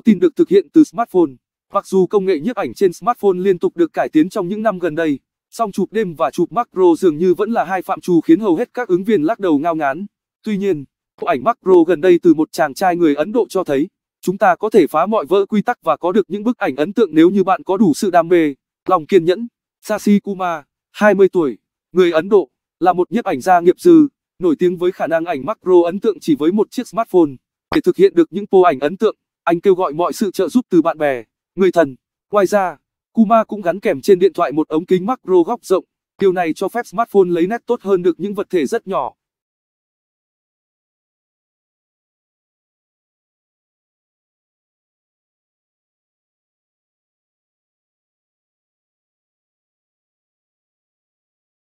tin được thực hiện từ smartphone. Mặc dù công nghệ nhiếp ảnh trên smartphone liên tục được cải tiến trong những năm gần đây, song chụp đêm và chụp macro dường như vẫn là hai phạm trù khiến hầu hết các ứng viên lắc đầu ngao ngán. Tuy nhiên, bộ ảnh macro gần đây từ một chàng trai người Ấn Độ cho thấy, chúng ta có thể phá mọi vỡ quy tắc và có được những bức ảnh ấn tượng nếu như bạn có đủ sự đam mê, lòng kiên nhẫn. Sashi Kuma, 20 tuổi, người Ấn Độ, là một nhiếp ảnh gia nghiệp dư, nổi tiếng với khả năng ảnh macro ấn tượng chỉ với một chiếc smartphone. Để thực hiện được những pô ảnh ấn tượng, anh kêu gọi mọi sự trợ giúp từ bạn bè, người thân. Ngoài ra, Kuma cũng gắn kèm trên điện thoại một ống kính macro góc rộng. Điều này cho phép smartphone lấy nét tốt hơn được những vật thể rất nhỏ.